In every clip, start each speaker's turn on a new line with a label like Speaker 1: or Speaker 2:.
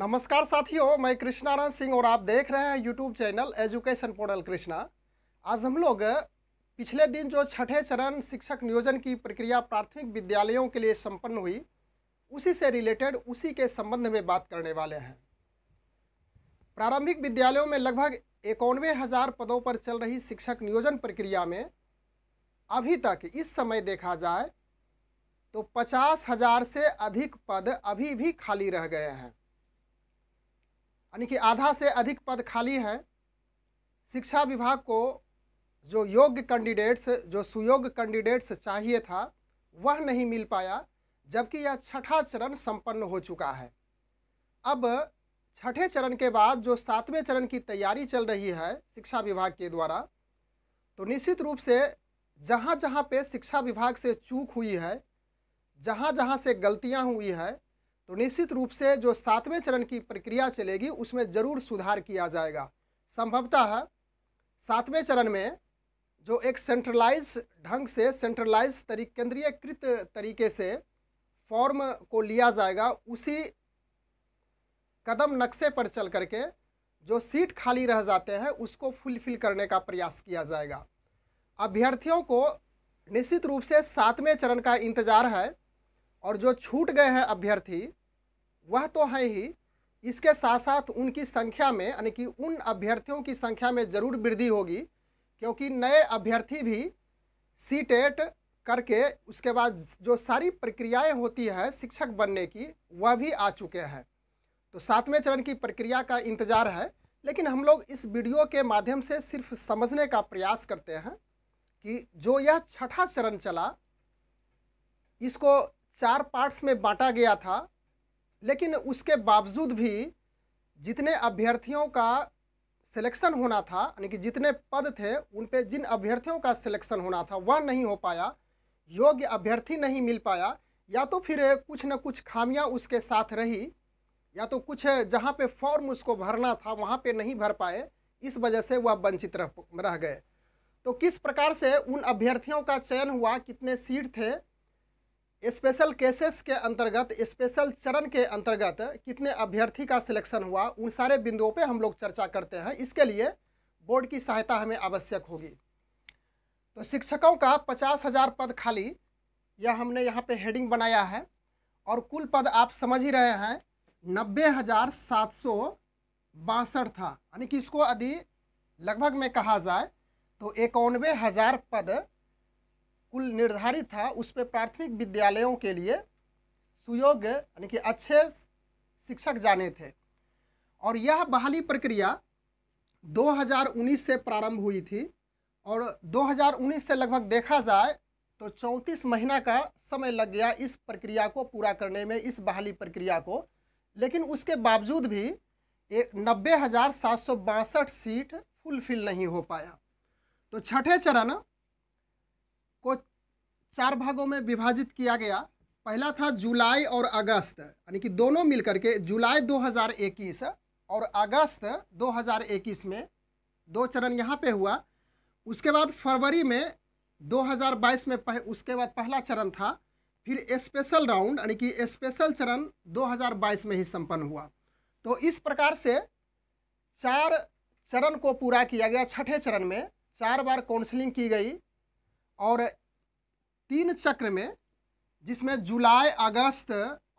Speaker 1: नमस्कार साथियों मैं कृष्णारायण सिंह और आप देख रहे हैं YouTube channel education portal Krishna आज हम लोग पिछले दिन जो छठे चरण शिक्षक नियोजन की प्रक्रिया प्राथमिक विद्यालयों के लिए संपन्न हुई उसी से रिलेटेड उसी के संबंध में बात करने वाले हैं प्रारंभिक विद्यालयों में लगभग इक्यानवे हज़ार पदों पर चल रही शिक्षक नियोजन प्रक्रिया में अभी तक इस समय देखा जाए तो पचास हज़ार से अधिक पद अभी भी खाली रह गए हैं यानी कि आधा से अधिक पद खाली हैं शिक्षा विभाग को जो योग्य कैंडिडेट्स जो सुयोग्य कैंडिडेट्स चाहिए था वह नहीं मिल पाया जबकि यह छठा चरण संपन्न हो चुका है अब छठे चरण के बाद जो सातवें चरण की तैयारी चल रही है शिक्षा विभाग के द्वारा तो निश्चित रूप से जहाँ जहाँ पे शिक्षा विभाग से चूक हुई है जहाँ जहाँ से गलतियाँ हुई है तो निश्चित रूप से जो सातवें चरण की प्रक्रिया चलेगी उसमें जरूर सुधार किया जाएगा संभवतः सातवें चरण में जो एक सेंट्रलाइज ढंग से सेंट्रलाइज तरी केंद्रीयकृत तरीके से फॉर्म को लिया जाएगा उसी कदम नक्शे पर चल करके जो सीट खाली रह जाते हैं उसको फुलफिल करने का प्रयास किया जाएगा अभ्यर्थियों को निश्चित रूप से सातवें चरण का इंतज़ार है और जो छूट गए हैं अभ्यर्थी वह तो है ही इसके साथ साथ उनकी संख्या में यानी कि उन अभ्यर्थियों की संख्या में ज़रूर वृद्धि होगी क्योंकि नए अभ्यर्थी भी सी टेट e करके उसके बाद जो सारी प्रक्रियाएं होती है शिक्षक बनने की वह भी आ चुके हैं तो सातवें चरण की प्रक्रिया का इंतज़ार है लेकिन हम लोग इस वीडियो के माध्यम से सिर्फ समझने का प्रयास करते हैं कि जो यह छठा चरण चला इसको चार पार्ट्स में बांटा गया था लेकिन उसके बावजूद भी जितने अभ्यर्थियों का सिलेक्शन होना था यानी कि जितने पद थे उन पे जिन अभ्यर्थियों का सिलेक्शन होना था वह नहीं हो पाया योग्य अभ्यर्थी नहीं मिल पाया या तो फिर कुछ न कुछ खामियां उसके साथ रही या तो कुछ जहां पे फॉर्म उसको भरना था वहां पे नहीं भर पाए इस वजह से वह वंचित रह रह गए तो किस प्रकार से उन अभ्यर्थियों का चयन हुआ कितने सीट थे स्पेशल केसेस के अंतर्गत स्पेशल चरण के अंतर्गत कितने अभ्यर्थी का सिलेक्शन हुआ उन सारे बिंदुओं पे हम लोग चर्चा करते हैं इसके लिए बोर्ड की सहायता हमें आवश्यक होगी तो शिक्षकों का पचास हज़ार पद खाली यह हमने यहाँ पे हेडिंग बनाया है और कुल पद आप समझ ही रहे हैं नब्बे हज़ार सात सौ बासठ था यानी कि इसको यदि लगभग में कहा जाए तो इक्यानवे हज़ार पद कुल निर्धारित था उस पर प्राथमिक विद्यालयों के लिए सुयोग्य यानी कि अच्छे शिक्षक जाने थे और यह बहाली प्रक्रिया 2019 से प्रारंभ हुई थी और 2019 से लगभग देखा जाए तो चौंतीस महीना का समय लग गया इस प्रक्रिया को पूरा करने में इस बहाली प्रक्रिया को लेकिन उसके बावजूद भी एक नब्बे हज़ार सात सौ बासठ सीट फुलफिल नहीं हो पाया तो छठे चरण चार भागों में विभाजित किया गया पहला था जुलाई और अगस्त यानी कि दोनों मिलकर के जुलाई 2021 और अगस्त 2021 में दो चरण यहाँ पे हुआ उसके बाद फरवरी में 2022 में पह, उसके बाद पहला चरण था फिर स्पेशल राउंड यानी कि स्पेशल चरण 2022 में ही संपन्न हुआ तो इस प्रकार से चार चरण को पूरा किया गया छठे चरण में चार बार काउंसलिंग की गई और तीन चक्र में जिसमें जुलाई अगस्त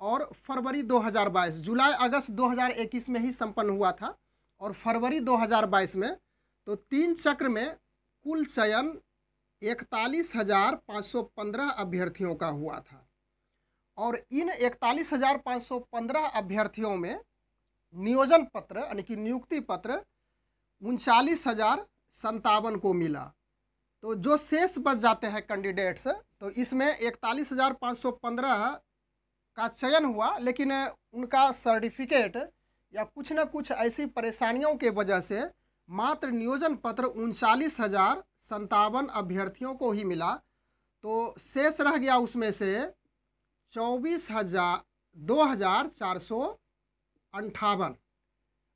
Speaker 1: और फरवरी 2022 जुलाई अगस्त 2021 में ही संपन्न हुआ था और फरवरी 2022 में तो तीन चक्र में कुल चयन इकतालीस हज़ार पाँच सौ पंद्रह अभ्यर्थियों का हुआ था और इन इकतालीस हज़ार पाँच सौ पंद्रह अभ्यर्थियों में नियोजन पत्र यानी कि नियुक्ति पत्र उनचालीस हज़ार संतावन को मिला तो जो शेष बच जाते हैं कैंडिडेट्स तो इसमें इकतालीस हज़ार पाँच सौ पंद्रह का चयन हुआ लेकिन उनका सर्टिफिकेट या कुछ न कुछ ऐसी परेशानियों के वजह से मात्र नियोजन पत्र उनचालीस हज़ार संतावन अभ्यर्थियों को ही मिला तो शेष रह गया उसमें से चौबीस हजार दो हजार चार सौ अंठावन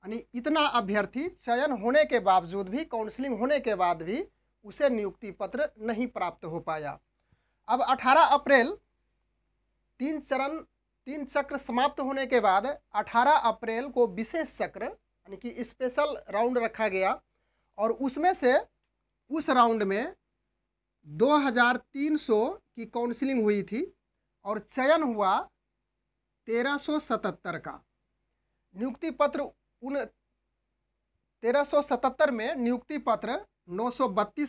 Speaker 1: यानी इतना अभ्यर्थी चयन होने के बावजूद भी काउंसलिंग होने के बाद भी उसे नियुक्ति पत्र नहीं प्राप्त हो पाया अब 18 अप्रैल तीन चरण तीन चक्र समाप्त होने के बाद 18 अप्रैल को विशेष चक्र यानी कि स्पेशल राउंड रखा गया और उसमें से उस राउंड में 2300 की काउंसलिंग हुई थी और चयन हुआ 1377 का नियुक्ति पत्र उन 1377 में नियुक्ति पत्र नौ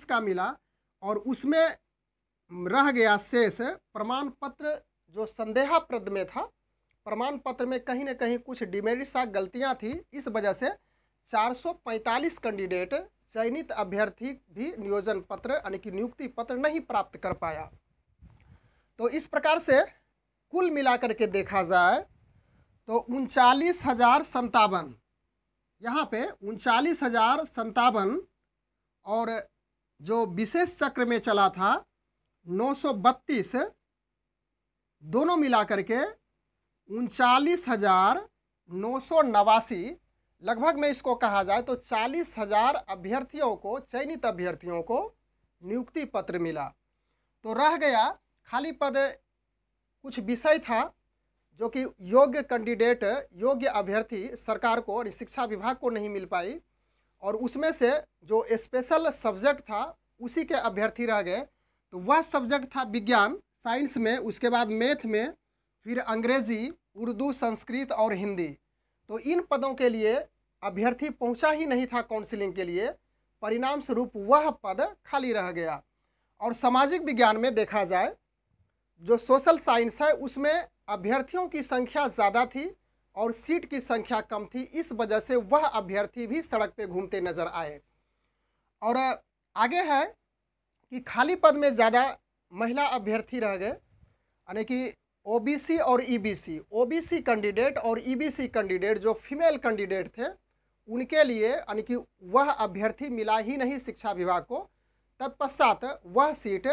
Speaker 1: का मिला और उसमें रह गया शेष प्रमाण पत्र जो संदेहाप्रद में था प्रमाण पत्र में कहीं ना कहीं कुछ डिमेरिट्स या गलतियाँ थी इस वजह से 445 कैंडिडेट चयनित अभ्यर्थी भी नियोजन पत्र यानी कि नियुक्ति पत्र नहीं प्राप्त कर पाया तो इस प्रकार से कुल मिलाकर के देखा जाए तो उनचालीस हज़ार संतावन यहाँ पे उनचालीस हज़ार संतावन और जो विशेष चक्र में चला था 932 दोनों मिलाकर के उनचालीस हजार नौ सौ नवासी लगभग में इसको कहा जाए तो चालीस हजार अभ्यर्थियों को चयनित अभ्यर्थियों को नियुक्ति पत्र मिला तो रह गया खाली पद कुछ विषय था जो कि योग्य कैंडिडेट योग्य अभ्यर्थी सरकार को और शिक्षा विभाग को नहीं मिल पाई और उसमें से जो स्पेशल सब्जेक्ट था उसी के अभ्यर्थी रह गए तो वह सब्जेक्ट था विज्ञान साइंस में उसके बाद मैथ में फिर अंग्रेजी उर्दू संस्कृत और हिंदी तो इन पदों के लिए अभ्यर्थी पहुंचा ही नहीं था काउंसिलिंग के लिए परिणाम स्वरूप वह पद खाली रह गया और सामाजिक विज्ञान में देखा जाए जो सोशल साइंस है उसमें अभ्यर्थियों की संख्या ज़्यादा थी और सीट की संख्या कम थी इस वजह से वह अभ्यर्थी भी सड़क पे घूमते नजर आए और आगे है कि खाली पद में ज़्यादा महिला अभ्यर्थी रह गए यानी कि ओबीसी और ईबीसी ओबीसी कैंडिडेट और ईबीसी e कैंडिडेट जो फीमेल कैंडिडेट थे उनके लिए यानी कि वह अभ्यर्थी मिला ही नहीं शिक्षा विभाग को तत्पश्चात वह सीट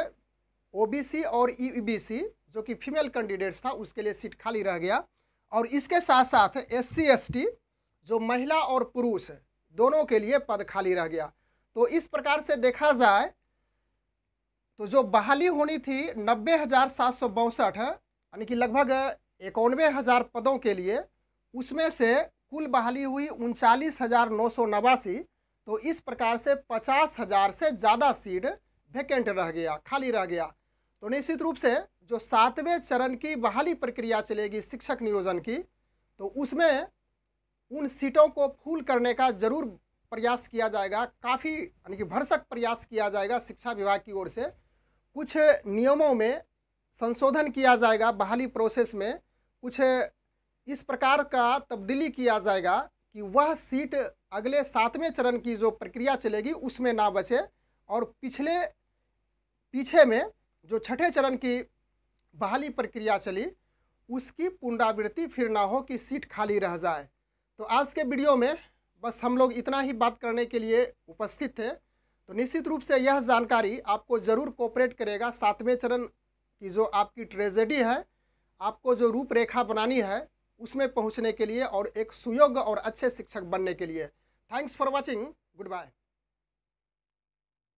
Speaker 1: ओबीसी और ईबीसी e जो कि फीमेल कैंडिडेट्स था उसके लिए सीट खाली रह गया और इसके साथ साथ एस सी जो महिला और पुरुष दोनों के लिए पद खाली रह गया तो इस प्रकार से देखा जाए तो जो बहाली होनी थी नब्बे हज़ार सात सौ बौसठ यानी कि लगभग इक्यानवे हज़ार पदों के लिए उसमें से कुल बहाली हुई उनचालीस हज़ार नौ सौ नवासी तो इस प्रकार से पचास हज़ार से ज़्यादा सीट वैकेंट रह गया खाली रह गया तो निश्चित रूप से जो सातवें चरण की बहाली प्रक्रिया चलेगी शिक्षक नियोजन की तो उसमें उन सीटों को फूल करने का ज़रूर प्रयास किया जाएगा काफ़ी यानी कि भरसक प्रयास किया जाएगा शिक्षा विभाग की ओर से कुछ नियमों में संशोधन किया जाएगा बहाली प्रोसेस में कुछ इस प्रकार का तब्दीली किया जाएगा कि वह सीट अगले सातवें चरण की जो प्रक्रिया चलेगी उसमें ना बचे और पिछले पीछे में जो छठे चरण की बहाली प्रक्रिया चली उसकी पुनरावृत्ति फिर ना हो कि सीट खाली रह जाए तो आज के वीडियो में बस हम लोग इतना ही बात करने के लिए उपस्थित थे तो निश्चित रूप से यह जानकारी आपको ज़रूर कोऑपरेट करेगा सातवें चरण की जो आपकी ट्रेजेडी है आपको जो रूपरेखा बनानी है उसमें पहुंचने के लिए और एक सुयोग्य और अच्छे शिक्षक बनने के लिए thanks for watching good bye